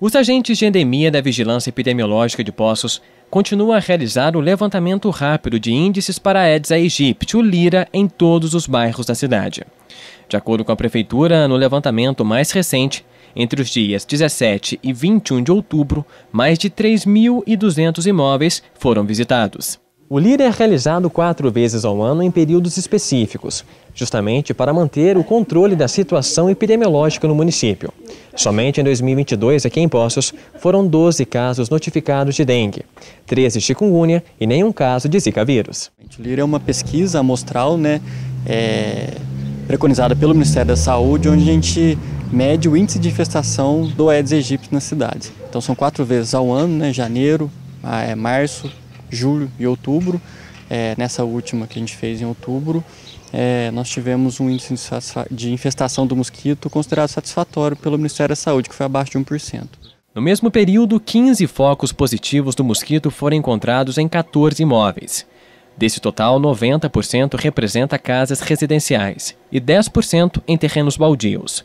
Os agentes de endemia da Vigilância Epidemiológica de Poços continuam a realizar o levantamento rápido de índices para a Aedes aegypti, o Lira, em todos os bairros da cidade. De acordo com a Prefeitura, no levantamento mais recente, entre os dias 17 e 21 de outubro, mais de 3.200 imóveis foram visitados. O LIR é realizado quatro vezes ao ano em períodos específicos, justamente para manter o controle da situação epidemiológica no município. Somente em 2022, aqui é em Poços, foram 12 casos notificados de dengue, 13 chikungunya e nenhum caso de zika vírus. O LIR é uma pesquisa amostral, né, é, preconizada pelo Ministério da Saúde, onde a gente mede o índice de infestação do Aedes aegypti na cidade. Então são quatro vezes ao ano, né, janeiro, é, março, julho e outubro. É, nessa última que a gente fez em outubro, é, nós tivemos um índice de infestação do mosquito considerado satisfatório pelo Ministério da Saúde, que foi abaixo de 1%. No mesmo período, 15 focos positivos do mosquito foram encontrados em 14 imóveis. Desse total, 90% representa casas residenciais e 10% em terrenos baldios.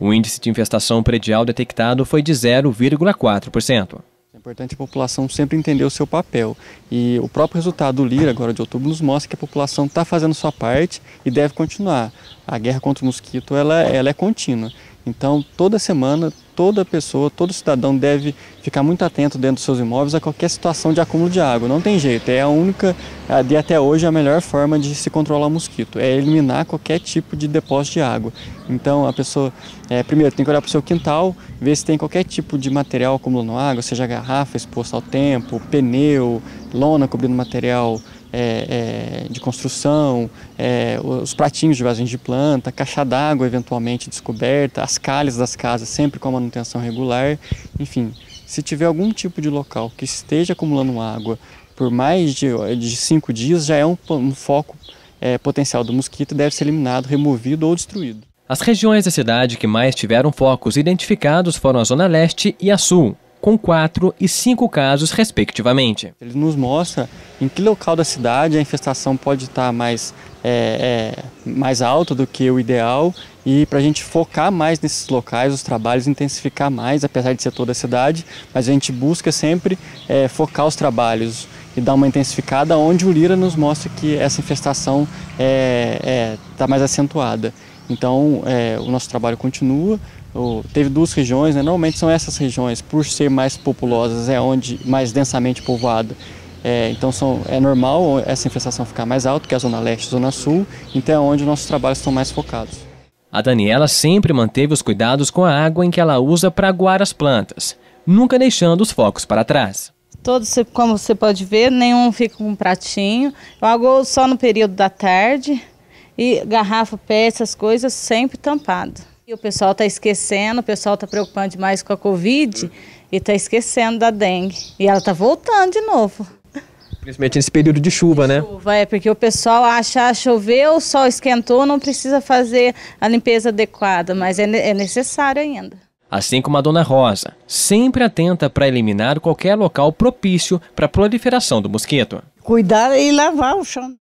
O índice de infestação predial detectado foi de 0,4% importante é a população sempre entender o seu papel. E o próprio resultado do lira agora de outubro, nos mostra que a população está fazendo sua parte e deve continuar. A guerra contra o mosquito ela, é, ela é contínua. Então, toda semana, toda pessoa, todo cidadão deve ficar muito atento dentro dos seus imóveis a qualquer situação de acúmulo de água. Não tem jeito, é a única, de até hoje, a melhor forma de se controlar o mosquito, é eliminar qualquer tipo de depósito de água. Então, a pessoa, é, primeiro, tem que olhar para o seu quintal, ver se tem qualquer tipo de material acumulando água, seja garrafa exposta ao tempo, pneu, lona cobrindo material, é, é, de construção, é, os pratinhos de vasinhos de planta, caixa d'água eventualmente descoberta, as calhas das casas sempre com a manutenção regular. Enfim, se tiver algum tipo de local que esteja acumulando água por mais de, de cinco dias, já é um, um foco é, potencial do mosquito e deve ser eliminado, removido ou destruído. As regiões da cidade que mais tiveram focos identificados foram a Zona Leste e a Sul, com quatro e cinco casos, respectivamente. Ele nos mostra em que local da cidade a infestação pode estar mais, é, é, mais alta do que o ideal e para a gente focar mais nesses locais, os trabalhos intensificar mais, apesar de ser toda a cidade, mas a gente busca sempre é, focar os trabalhos e dar uma intensificada onde o Lira nos mostra que essa infestação está é, é, mais acentuada. Então, é, o nosso trabalho continua, teve duas regiões, né? normalmente são essas regiões, por ser mais populosas, é onde mais densamente povoada. É, então são, é normal essa infestação ficar mais alta que a Zona Leste e Zona Sul, então é onde nossos trabalhos estão mais focados. A Daniela sempre manteve os cuidados com a água em que ela usa para aguar as plantas, nunca deixando os focos para trás. Todos, como você pode ver, nenhum fica com um pratinho. Eu aguo só no período da tarde e garrafa, pé, essas coisas sempre tampado. O pessoal está esquecendo, o pessoal está preocupando demais com a Covid e está esquecendo da dengue. E ela está voltando de novo. Principalmente nesse período de chuva, de né? Chuva, é, porque o pessoal acha ah, choveu, o sol esquentou, não precisa fazer a limpeza adequada, mas é, é necessário ainda. Assim como a dona Rosa, sempre atenta para eliminar qualquer local propício para a proliferação do mosquito. Cuidar e lavar o chão.